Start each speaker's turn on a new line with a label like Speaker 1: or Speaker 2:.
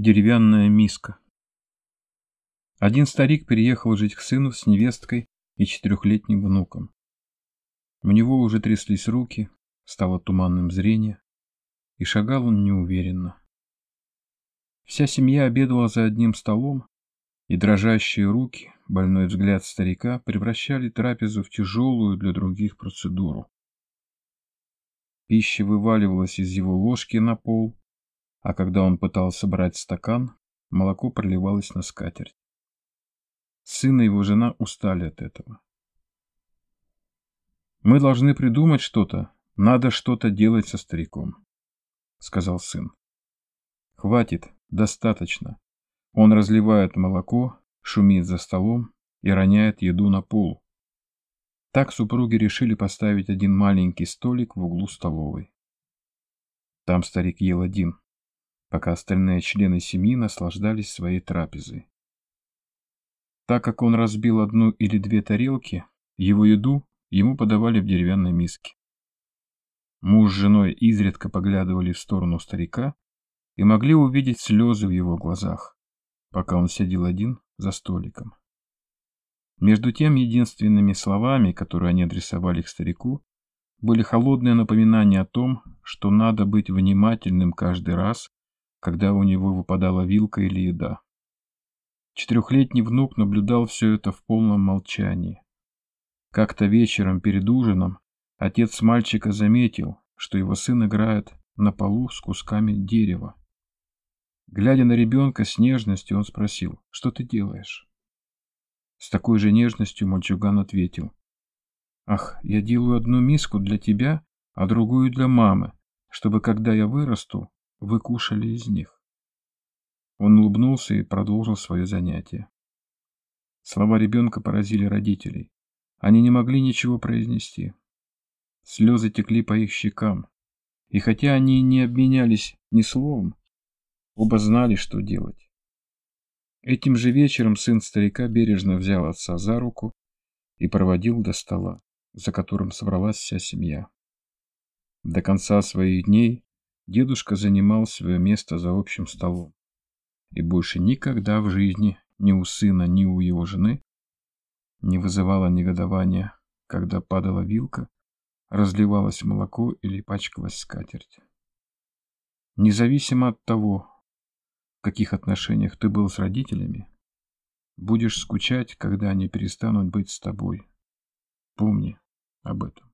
Speaker 1: деревянная миска. Один старик переехал жить к сыну с невесткой и четырехлетним внуком. У него уже тряслись руки, стало туманным зрение, и шагал он неуверенно. Вся семья обедала за одним столом, и дрожащие руки, больной взгляд старика превращали трапезу в тяжелую для других процедуру. Пища вываливалась из его ложки на пол, а когда он пытался брать стакан, молоко проливалось на скатерть. Сын и его жена устали от этого. «Мы должны придумать что-то, надо что-то делать со стариком», — сказал сын. «Хватит, достаточно». Он разливает молоко, шумит за столом и роняет еду на пол. Так супруги решили поставить один маленький столик в углу столовой. Там старик ел один пока остальные члены семьи наслаждались своей трапезой. Так как он разбил одну или две тарелки, его еду ему подавали в деревянной миске. Муж с женой изредка поглядывали в сторону старика и могли увидеть слезы в его глазах, пока он сидел один за столиком. Между тем, единственными словами, которые они адресовали к старику, были холодные напоминания о том, что надо быть внимательным каждый раз, когда у него выпадала вилка или еда. Четырехлетний внук наблюдал все это в полном молчании. Как-то вечером перед ужином отец мальчика заметил, что его сын играет на полу с кусками дерева. Глядя на ребенка с нежностью, он спросил, что ты делаешь? С такой же нежностью мальчуган ответил, «Ах, я делаю одну миску для тебя, а другую для мамы, чтобы, когда я вырасту, вы кушали из них. Он улыбнулся и продолжил свое занятие. Слова ребенка поразили родителей. Они не могли ничего произнести. Слезы текли по их щекам. И хотя они не обменялись ни словом, оба знали, что делать. Этим же вечером сын старика бережно взял отца за руку и проводил до стола, за которым собралась вся семья. До конца своих дней дедушка занимал свое место за общим столом. И больше никогда в жизни ни у сына, ни у его жены не вызывало негодования, когда падала вилка, разливалось молоко или пачкалась скатерть. Независимо от того, в каких отношениях ты был с родителями, будешь скучать, когда они перестанут быть с тобой. Помни об этом.